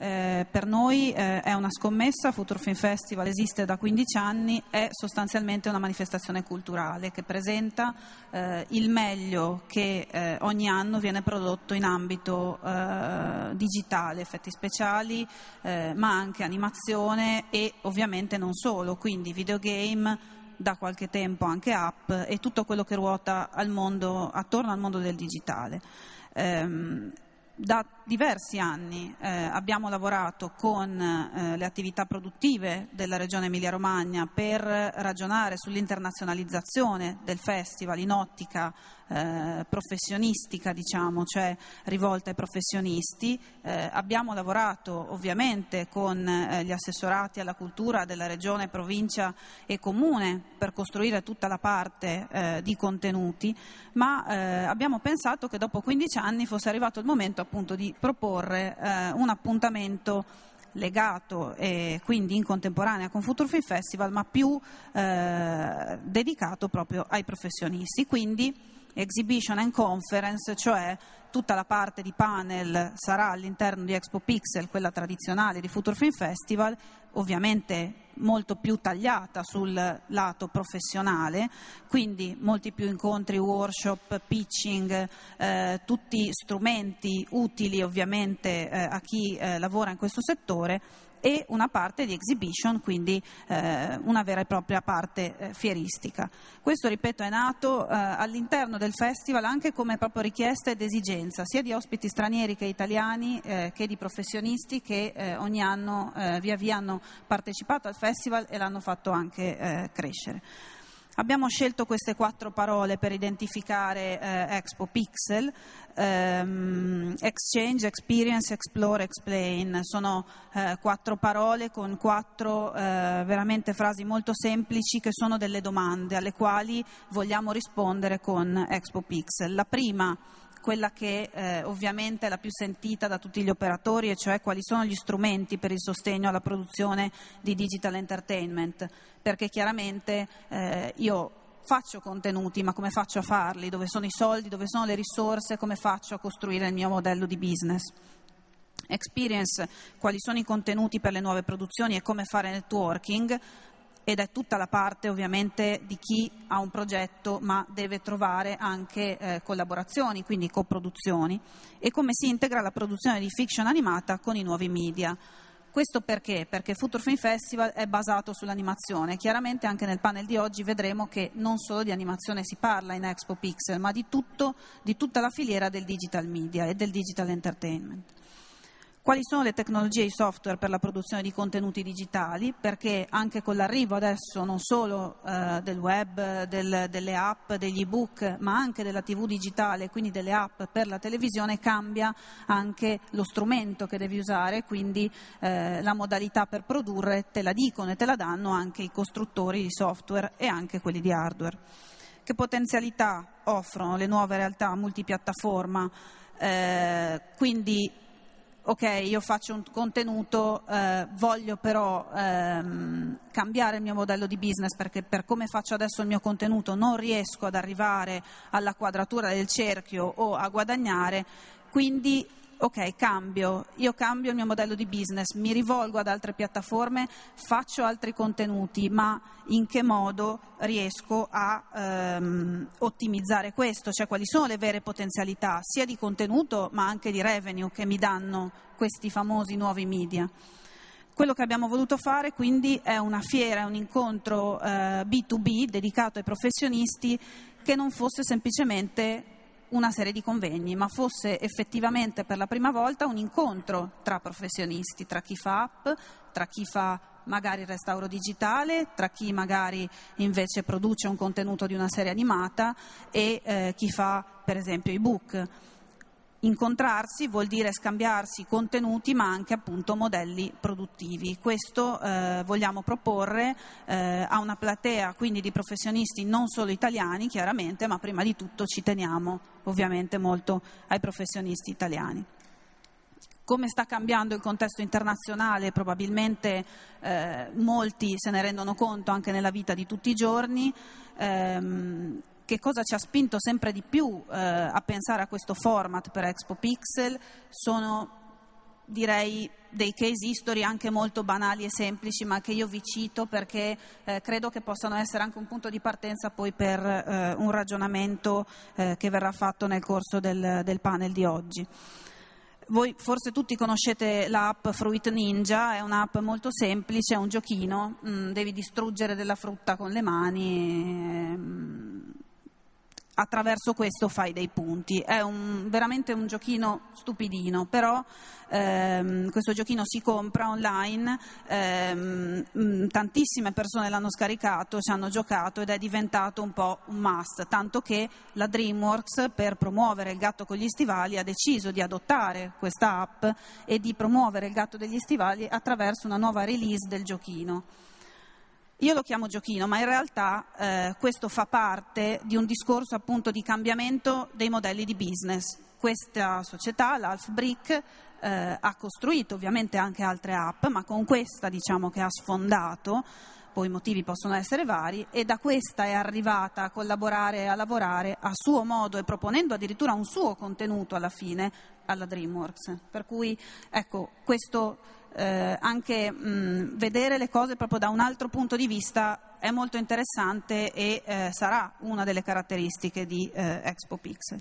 Eh, per noi eh, è una scommessa, Future Film Festival esiste da 15 anni, è sostanzialmente una manifestazione culturale che presenta eh, il meglio che eh, ogni anno viene prodotto in ambito eh, digitale, effetti speciali, ma anche animazione e ovviamente non solo, quindi videogame, da qualche tempo anche app e tutto quello che ruota al mondo, attorno al mondo del digitale. Ehm, da diversi anni eh, abbiamo lavorato con eh, le attività produttive della Regione Emilia-Romagna per ragionare sull'internazionalizzazione del festival in ottica eh, professionistica, diciamo, cioè rivolta ai professionisti. Eh, abbiamo lavorato ovviamente con eh, gli assessorati alla cultura della Regione, Provincia e Comune per costruire tutta la parte eh, di contenuti, ma eh, abbiamo pensato che dopo 15 anni fosse arrivato il momento appunto di proporre eh, un appuntamento legato e quindi in contemporanea con Future Film Festival, ma più eh, dedicato proprio ai professionisti. Quindi Exhibition and Conference, cioè tutta la parte di panel sarà all'interno di Expo Pixel, quella tradizionale di Future Film Festival, ovviamente molto più tagliata sul lato professionale, quindi molti più incontri, workshop, pitching, eh, tutti strumenti utili ovviamente eh, a chi eh, lavora in questo settore e una parte di exhibition, quindi eh, una vera e propria parte eh, fieristica. Questo, ripeto, è nato eh, all'interno del festival anche come proprio richiesta ed esigenza, sia di ospiti stranieri che italiani, che di professionisti che ogni anno via via hanno partecipato al festival e l'hanno fatto anche crescere. Abbiamo scelto queste quattro parole per identificare eh, Expo Pixel, ehm, Exchange, Experience, Explore, Explain, sono eh, quattro parole con quattro eh, veramente frasi molto semplici che sono delle domande alle quali vogliamo rispondere con Expo Pixel. La prima quella che eh, ovviamente è la più sentita da tutti gli operatori, e cioè quali sono gli strumenti per il sostegno alla produzione di digital entertainment, perché chiaramente eh, io faccio contenuti, ma come faccio a farli? Dove sono i soldi? Dove sono le risorse? Come faccio a costruire il mio modello di business? Experience, quali sono i contenuti per le nuove produzioni e come fare networking? ed è tutta la parte ovviamente di chi ha un progetto ma deve trovare anche eh, collaborazioni, quindi coproduzioni e come si integra la produzione di fiction animata con i nuovi media. Questo perché? Perché Future Film Festival è basato sull'animazione. Chiaramente anche nel panel di oggi vedremo che non solo di animazione si parla in Expo Pixel, ma di, tutto, di tutta la filiera del digital media e del digital entertainment quali sono le tecnologie e i software per la produzione di contenuti digitali, perché anche con l'arrivo adesso non solo eh, del web, del, delle app, degli ebook, ma anche della TV digitale, quindi delle app per la televisione, cambia anche lo strumento che devi usare, quindi eh, la modalità per produrre te la dicono e te la danno anche i costruttori di software e anche quelli di hardware. Che potenzialità offrono le nuove realtà multipiattaforma? Eh, quindi ok, io faccio un contenuto, eh, voglio però ehm, cambiare il mio modello di business perché per come faccio adesso il mio contenuto non riesco ad arrivare alla quadratura del cerchio o a guadagnare, quindi ok, cambio, io cambio il mio modello di business, mi rivolgo ad altre piattaforme, faccio altri contenuti, ma in che modo riesco a ehm, ottimizzare questo? Cioè quali sono le vere potenzialità sia di contenuto ma anche di revenue che mi danno questi famosi nuovi media? Quello che abbiamo voluto fare quindi è una fiera, un incontro eh, B2B dedicato ai professionisti che non fosse semplicemente una serie di convegni, ma fosse effettivamente per la prima volta un incontro tra professionisti, tra chi fa app, tra chi fa magari il restauro digitale, tra chi magari invece produce un contenuto di una serie animata e eh, chi fa per esempio ebook. Incontrarsi vuol dire scambiarsi contenuti ma anche appunto modelli produttivi. Questo eh, vogliamo proporre eh, a una platea quindi di professionisti non solo italiani chiaramente ma prima di tutto ci teniamo ovviamente molto ai professionisti italiani come sta cambiando il contesto internazionale, probabilmente eh, molti se ne rendono conto anche nella vita di tutti i giorni. Ehm, che cosa ci ha spinto sempre di più eh, a pensare a questo format per Expo Pixel sono direi dei case history anche molto banali e semplici, ma che io vi cito perché eh, credo che possano essere anche un punto di partenza poi per eh, un ragionamento eh, che verrà fatto nel corso del, del panel di oggi. Voi forse tutti conoscete l'app Fruit Ninja, è un'app molto semplice, è un giochino, mh, mm, devi distruggere della frutta con le mani, ehm, attraverso questo fai dei punti. È un, veramente un giochino stupidino, però ehm, questo giochino si compra online, ehm, mm, tantissime persone l'hanno scaricato, ci hanno giocato ed è diventato un po' un must, tanto che la DreamWorks per promuovere il gatto con gli stivali ha deciso di adottare questa app e di promuovere il gatto degli stivali attraverso una nuova release del giochino. Io lo chiamo giochino, ma in realtà eh, questo fa parte di un discorso appunto di cambiamento dei modelli di business. Questa società, l'Alf Brick, eh, ha costruito ovviamente anche altre app, ma con questa diciamo che ha sfondato purtroppo i motivi possono essere vari e da questa è arrivata a collaborare e a lavorare a suo modo e proponendo addirittura un suo contenuto alla fine alla DreamWorks. Per cui ecco, questo eh, anche mh, vedere le cose proprio da un altro punto di vista è molto interessante e eh, sarà una delle caratteristiche di eh, Expo Pixel.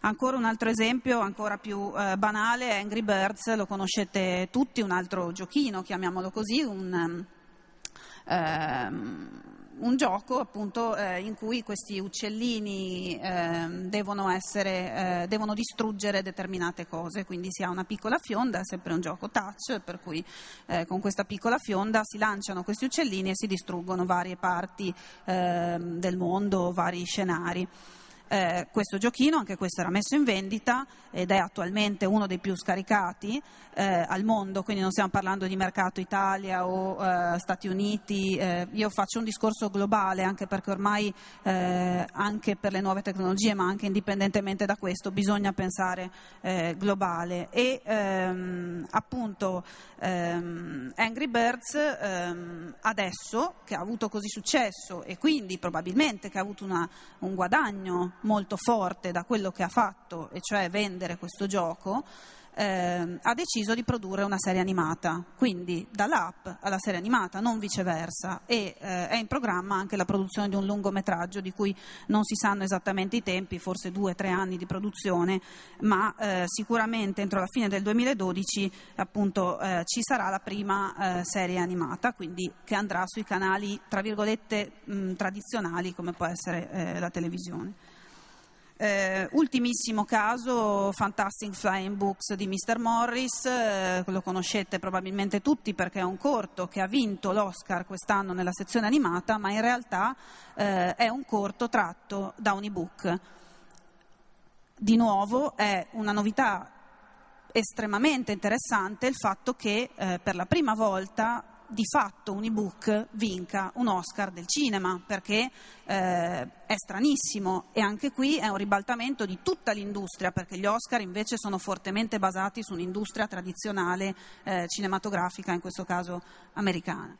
Ancora un altro esempio, ancora più eh, banale, Angry Birds, lo conoscete tutti, un altro giochino, chiamiamolo così, un, ehm, un gioco appunto, eh, in cui questi uccellini eh, devono, essere, eh, devono, distruggere determinate cose, quindi si ha una piccola fionda, è sempre un gioco touch, per cui eh, con questa piccola fionda si lanciano questi uccellini e si distruggono varie parti ehm, del mondo, vari scenari eh, questo giochino, anche questo era messo in vendita ed è attualmente uno dei più scaricati eh, al mondo, quindi non stiamo parlando di mercato Italia o eh, Stati Uniti, eh, io faccio un discorso globale anche perché ormai eh, anche per le nuove tecnologie ma anche indipendentemente da questo bisogna pensare eh, globale e ehm, appunto ehm, Angry Birds ehm, adesso che ha avuto così successo e quindi probabilmente che ha avuto una, un guadagno molto forte da quello che ha fatto, e cioè vendere questo gioco, eh, ha deciso di produrre una serie animata, quindi dall'app alla serie animata, non viceversa, e eh, è in programma anche la produzione di un lungometraggio di cui non si sanno esattamente i tempi, forse due o tre anni di produzione, ma eh, sicuramente entro la fine del 2012 appunto, eh, ci sarà la prima eh, serie animata, quindi che andrà sui canali tra virgolette mh, mm, tradizionali come può essere eh, la televisione. Eh, ultimissimo caso, Fantastic Flying Books di Mr. Morris, eh, lo conoscete probabilmente tutti perché è un corto che ha vinto l'Oscar quest'anno nella sezione animata, ma in realtà eh, è un corto tratto da un ebook. Di nuovo è una novità estremamente interessante il fatto che eh, per la prima volta di fatto un ebook vinca un Oscar del cinema, perché eh, è stranissimo e anche qui è un ribaltamento di tutta l'industria, perché gli Oscar invece sono fortemente basati su un'industria tradizionale eh, cinematografica, in questo caso americana.